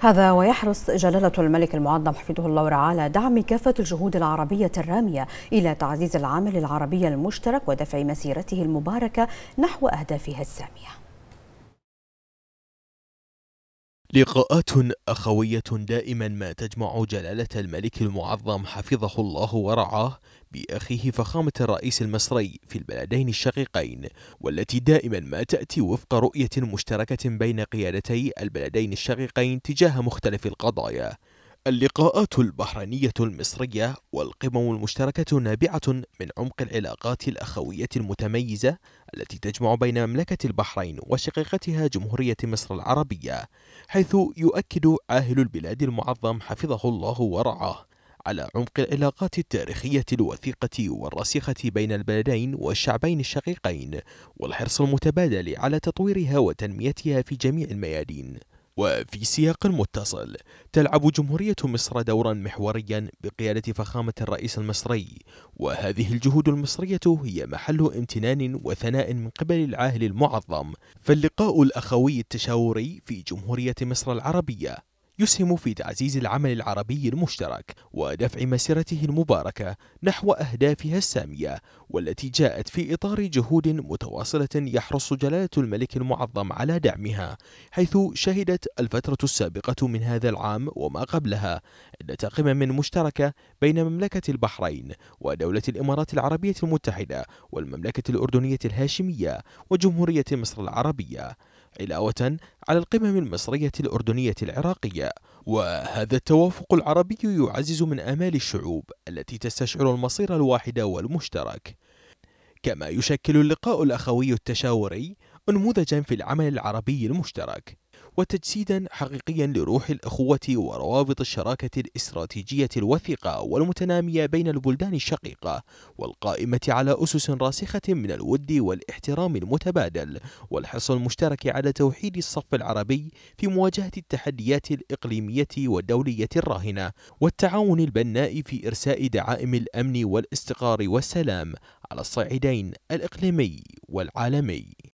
هذا ويحرص جلالة الملك المعظم حفظه الله ورعاه على دعم كافة الجهود العربية الرامية إلى تعزيز العمل العربي المشترك ودفع مسيرته المباركة نحو أهدافها السامية لقاءات أخوية دائما ما تجمع جلالة الملك المعظم حفظه الله ورعاه بأخيه فخامة الرئيس المصري في البلدين الشقيقين والتي دائما ما تأتي وفق رؤية مشتركة بين قيادتي البلدين الشقيقين تجاه مختلف القضايا اللقاءات البحرينية المصرية والقمم المشتركة نابعة من عمق العلاقات الأخوية المتميزة التي تجمع بين مملكة البحرين وشقيقتها جمهورية مصر العربية حيث يؤكد عاهل البلاد المعظم حفظه الله ورعاه على عمق العلاقات التاريخية الوثيقة والرسيخة بين البلدين والشعبين الشقيقين والحرص المتبادل على تطويرها وتنميتها في جميع الميادين وفي سياق متصل تلعب جمهورية مصر دورا محوريا بقيادة فخامة الرئيس المصري وهذه الجهود المصرية هي محل امتنان وثناء من قبل العاهل المعظم فاللقاء الأخوي التشاوري في جمهورية مصر العربية يسهم في تعزيز العمل العربي المشترك ودفع مسيرته المباركة نحو أهدافها السامية والتي جاءت في إطار جهود متواصلة يحرص جلالة الملك المعظم على دعمها حيث شهدت الفترة السابقة من هذا العام وما قبلها قمم مشتركة بين مملكة البحرين ودولة الإمارات العربية المتحدة والمملكة الأردنية الهاشمية وجمهورية مصر العربية علاوة على القمم المصرية الأردنية العراقية وهذا التوافق العربي يعزز من آمال الشعوب التي تستشعر المصير الواحد والمشترك كما يشكل اللقاء الأخوي التشاوري أنموذجا في العمل العربي المشترك وتجسيدا حقيقيا لروح الأخوة وروابط الشراكة الاستراتيجية الوثيقة والمتنامية بين البلدان الشقيقة والقائمة على أسس راسخة من الود والاحترام المتبادل والحرص المشترك على توحيد الصف العربي في مواجهة التحديات الإقليمية والدولية الراهنة والتعاون البناء في إرساء دعائم الأمن والاستقرار والسلام على الصعيدين الإقليمي والعالمي